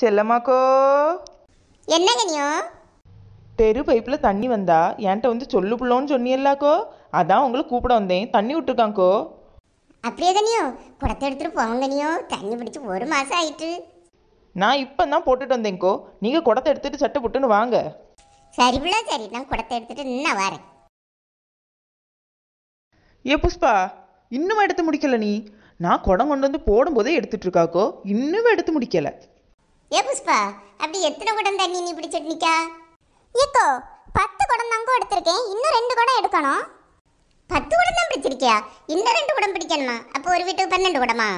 செல்லம்மாக்கோ என்னங்க நீயோ தெரு பைப்பில் தண்ணி வந்தா என்கிட்ட வந்து சொல்லு புள்ளோன்னு சொன்னியல்லாக்கோ அதான் உங்களை கூப்பிட வந்தேன் தண்ணி விட்டுருக்காங்கோ அப்படியே தனியோ குடத்தை எடுத்துட்டு போங்க நீயோ தண்ணி பிடிச்சி ஒரு மாசம் ஆயிட்டு நான் இப்போ தான் போட்டுட்டு வந்தேங்கோ நீங்கள் குடத்தை எடுத்துட்டு சட்டை புட்டுன்னு வாங்க சரி பிள்ளை சரி நான் குடத்தை எடுத்துட்டு இன்னும் வரேன் ஏ புஷ்பா இன்னும் எடுத்து முடிக்கல நீ நான் குடம் கொண்டு வந்து போடும்போதே எடுத்துட்டு இருக்காக்கோ இன்னும் எடுத்து முடிக்கலை ஏ புஷ்பா அப்படி எத்தனை குடம் தண்ணி நீ பிடிச்சிட்டு நிக்கா ஏக்கோ பத்து குடம் தங்கம் எடுத்திருக்கேன் இன்னும் ரெண்டு குடம் எடுக்கணும் பத்து குடம் தான் பிடிச்சிருக்கியா இன்னும் ரெண்டு குடம் பிடிக்கணுமா அப்போ ஒரு வீட்டுக்கு பன்னெண்டு குடமா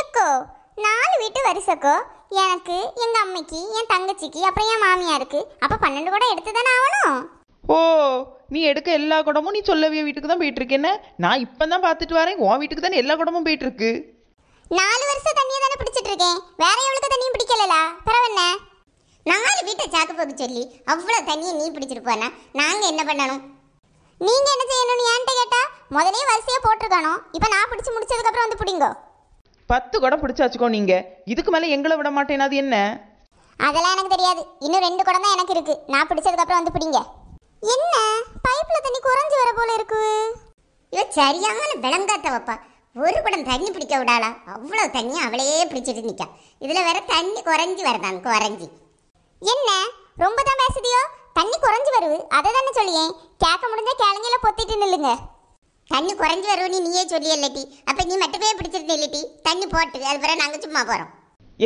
ஏக்கோ நாலு வீட்டு வரிசைக்கோ எனக்கு எங்க அம்மைக்கு என் தங்கச்சிக்கு அப்புறம் என் மாமியாருக்கு அப்ப பன்னெண்டு குடம் எடுத்து தானே ஆகணும் ஓ நீ எடுக்க எல்லா குடமும் நீ சொல்லவே வீட்டுக்கு தான் போயிட்டு இருக்கேன்னு நான் இப்போ தான் பார்த்துட்டு வரேன் உன் வீட்டுக்கு தானே எல்லா குடமும் போயிட்டு இருக்கு நாலு வருஷம் தண்ணியை தானே பிடிச்சிட்டு இருக்கேன் வேற எவ்வளவு தண்ணியும் பிடிக்கலல பரவாயில்ல நாலு வீட்டை சாக்கு போக்கு சொல்லி அவ்வளோ தண்ணியை நீ பிடிச்சிட்டு போனா நாங்கள் என்ன பண்ணணும் நீங்கள் என்ன செய்யணும்னு ஏன்ட்ட கேட்டா முதலே வரிசையாக போட்டிருக்கணும் இப்போ நான் பிடிச்சி முடிச்சதுக்கப்புறம் வந்து பிடிங்கோ பத்து குடம் பிடிச்சி வச்சுக்கோ நீங்கள் இதுக்கு மேலே எங்களை விட மாட்டேன் அது என்ன அதெல்லாம் எனக்கு தெரியாது இன்னும் ரெண்டு குடம் தான் எனக்கு இருக்குது நான் பிடிச்சதுக்கப்புறம் வந்து பிடிங்க என்ன பைப்பில் தண்ணி குறைஞ்சி வர போல இருக்கு இவ சரியான விளங்காத்தவப்பா ஒரு குடம் தண்ணி பிடிக்க விடாளா அவ்வளோ தண்ணி அவளையே பிடிச்சிட்டு நிற்கா இதில் வேற தண்ணி குறைஞ்சி வருதான் குறைஞ்சி என்ன ரொம்ப தான் பேசுதியோ தண்ணி குறைஞ்சி வருது அதை தானே சொல்லியே கேட்க முடிஞ்சா கிழங்கில பொத்திட்டு நில்லுங்க தண்ணி குறைஞ்சி வரும்னு நீயே சொல்லி இல்லட்டி அப்போ நீ மட்டுமே பிடிச்சிட்டு இல்லட்டி தண்ணி போட்டு அது பிறகு நாங்கள் சும்மா போகிறோம்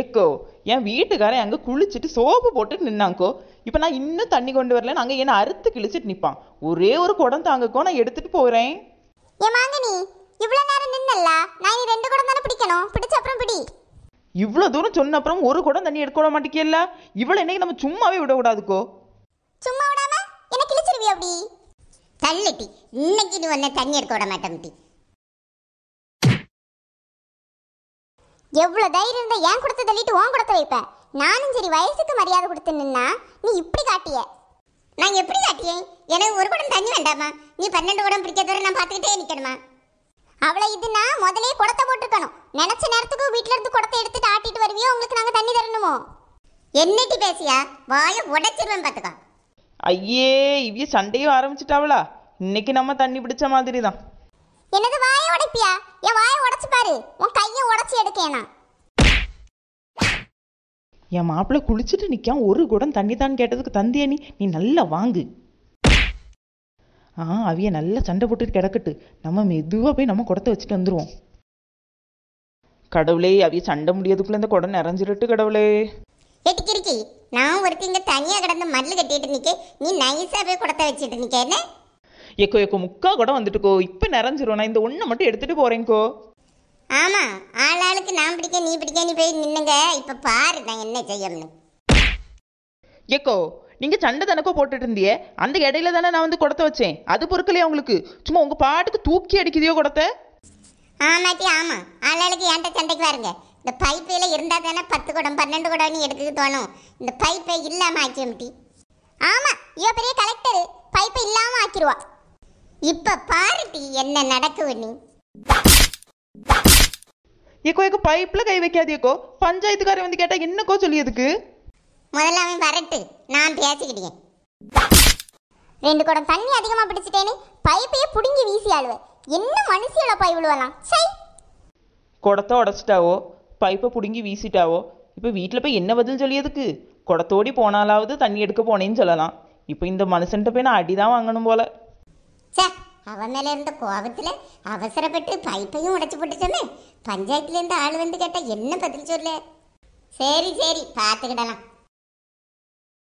எக்கோ என் வீட்டுக்காரன் அங்கே குளிச்சுட்டு சோப்பு போட்டு நின்னாங்கோ இப்போ நான் இன்னும் தண்ணி கொண்டு வரல நாங்கள் என்ன அறுத்து கிழிச்சிட்டு நிற்பான் ஒரே ஒரு குடம் தாங்கக்கோ நான் எடுத்துட்டு போகிறேன் ஏமாங்க நீ இவ்வளோ நேரம் நின்னல்ல நான் நீ ரெண்டு குடம் தானே பிடிக்கணும் பிடிச்ச அப்புறம் பிடி இவ்வளோ தூரம் சொன்ன அப்புறம் ஒரு குடம் தண்ணி எடுக்க விட மாட்டேங்கல்ல இவ்வளோ இன்னைக்கு நம்ம சும்மாவே விடக்கூடாதுக்கோ சும்மா விடாம என்ன கிழிச்சிருவியா அப்படி தள்ளிட்டி இன்னைக்கு நீ ஒன்றை தண்ணி எடுக்க விட மாட்டேன் எவ்வளோ தைரியம் இருந்தால் ஏன் கொடுத்த தள்ளிட்டு ஓன் கொடுத்த வைப்பேன் நானும் சரி வயசுக்கு மரியாதை கொடுத்து நின்னா நீ இப்படி காட்டிய நான் எப்படி காட்டியேன் எனக்கு ஒரு குடம் தண்ணி வேண்டாமா நீ பன்னெண்டு குடம் பிடிக்க தூரம் நான் பார்த்துக்கிட்டே நிற்கணுமா அவளை இதுனா முதலே குடத்தை போட்டுக்கணும் நினச்ச நேரத்துக்கு வீட்டில் இருந்து குடத்தை எடுத்துட்டு ஆட்டிட்டு வருவியோ உங்களுக்கு நாங்கள் தண்ணி தரணுமோ என்னட்டி பேசியா வாயை உடைச்சிருவேன் பார்த்துக்கா ஐயே இவ்விய சண்டையும் ஆரம்பிச்சிட்டாவளா இன்னைக்கு நம்ம தண்ணி பிடிச்ச மாதிரி தான் எனது வாய உடைப்பியா என் வாயை உடைச்சு பாரு உன் கையை உடைச்சி எடுக்கேனா என் மாப்பிள்ளை குளிச்சுட்டு நிற்கான் ஒரு குடம் தண்ணி தான் கேட்டதுக்கு தந்தியா நீ நல்லா வாங்கு ஆ அவிய நல்லா சண்டை போட்டுட்டு கிடக்கட்டு நம்ம மெதுவாக போய் நம்ம குடத்தை வச்சுட்டு வந்துடுவோம் கடவுளே அவிய சண்டை முடியதுக்குள்ள இந்த குடம் நிறைஞ்சிருட்டு கடவுளே எட்டிக்கிருச்சி நான் ஒருத்தி இங்க தனியா கிடந்து மல்லு கட்டிட்டு நிக்க நீ நைஸா போய் குடத்தை வச்சிட்டு நிக்க என்ன ஏக்கோ ஏக்கோ முக்கா குடம் வந்துட்டுக்கோ இப்போ நிறைஞ்சிரும் நான் இந்த ஒன்று மட்டும் எடுத்துட்டு போறேங்கோ ஆமா ஆளாளுக்கு நான் பிடிக்க நீ பிடிக்க நீ போய் நின்னுங்க இப்ப பாரு நான் என்ன செய்யணும்னு ஏக்கோ நீங்கள் சண்டை தனக்கோ போட்டுட்டு இருந்தியே அந்த இடையில தானே நான் வந்து குடத்த வச்சேன் அது பொறுக்கலையே உங்களுக்கு சும்மா உங்கள் பாட்டுக்கு தூக்கி அடிக்குதையோ குடத்தை ஆமாட்டி ஆமாம் ஆளாளுக்கு ஏன்ட்ட சண்டைக்கு வாருங்க இந்த பைப்பையில் இருந்தால் தானே பத்து குடம் பன்னெண்டு குடம்னு எடுக்க தோணும் இந்த பைப்பை இல்லாமல் ஆக்கியமிட்டி ஆமாம் இவ பெரிய கலெக்டர் பைப்பை இல்லாமல் ஆக்கிடுவா இப்போ பாருட்டி என்ன நடக்குது நீ ஏக்கோ ஏக்கோ பைப்பில் கை வைக்காதேக்கோ பஞ்சாயத்துக்காரன் வந்து கேட்டால் என்னக்கோ சொல்லி முதல்ல அவன் வரட்டு நான் பேசிக்கிட்டேன் ரெண்டு குடம் தண்ணி அதிகமாக பிடிச்சிட்டேன்னு பைப்பையே பிடுங்கி வீசி ஆளுவேன் என்ன பை விழுவலாம் சை குடத்தை உடச்சிட்டாவோ பைப்பை பிடுங்கி வீசிட்டாவோ இப்போ வீட்டில் போய் என்ன பதில் சொல்லியதுக்கு குடத்தோடி போனாலாவது தண்ணி எடுக்க போனேன்னு சொல்லலாம் இப்போ இந்த மனுஷன்ட்ட போய் நான் அடிதான் வாங்கணும் போல அவன் மேல இருந்த கோபத்துல அவசரப்பட்டு பைப்பையும் உடைச்சு போட்டுச்சோமே பஞ்சாயத்துல இருந்து ஆள் வந்து கேட்டா என்ன பதில் சொல்ல சரி சரி பார்த்துக்கிடலாம்